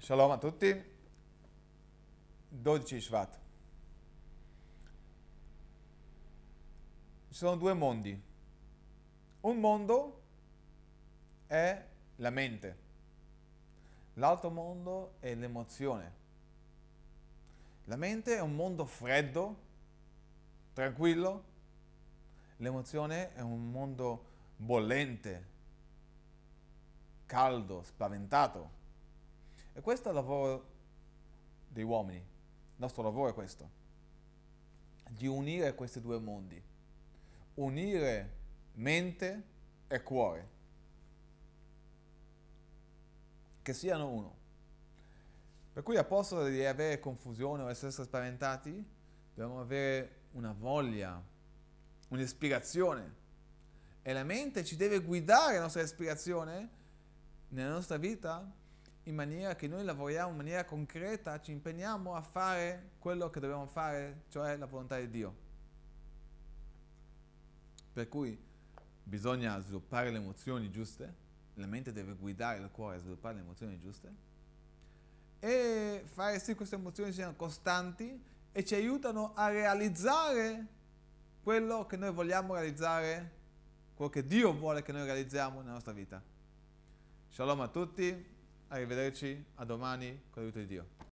Shalom a tutti. 12 Shvat. Ci sono due mondi. Un mondo è la mente. L'altro mondo è l'emozione. La mente è un mondo freddo, tranquillo. L'emozione è un mondo bollente, caldo, spaventato. E questo è il lavoro dei uomini, il nostro lavoro è questo, di unire questi due mondi, unire mente e cuore, che siano uno. Per cui a posto di avere confusione o essere spaventati, dobbiamo avere una voglia, un'ispirazione. E la mente ci deve guidare la nostra ispirazione nella nostra vita in maniera che noi lavoriamo in maniera concreta, ci impegniamo a fare quello che dobbiamo fare, cioè la volontà di Dio. Per cui bisogna sviluppare le emozioni giuste, la mente deve guidare il cuore a sviluppare le emozioni giuste e fare sì che queste emozioni siano costanti e ci aiutano a realizzare quello che noi vogliamo realizzare, quello che Dio vuole che noi realizziamo nella nostra vita. Shalom a tutti. Arrivederci, a domani, con l'aiuto di Dio.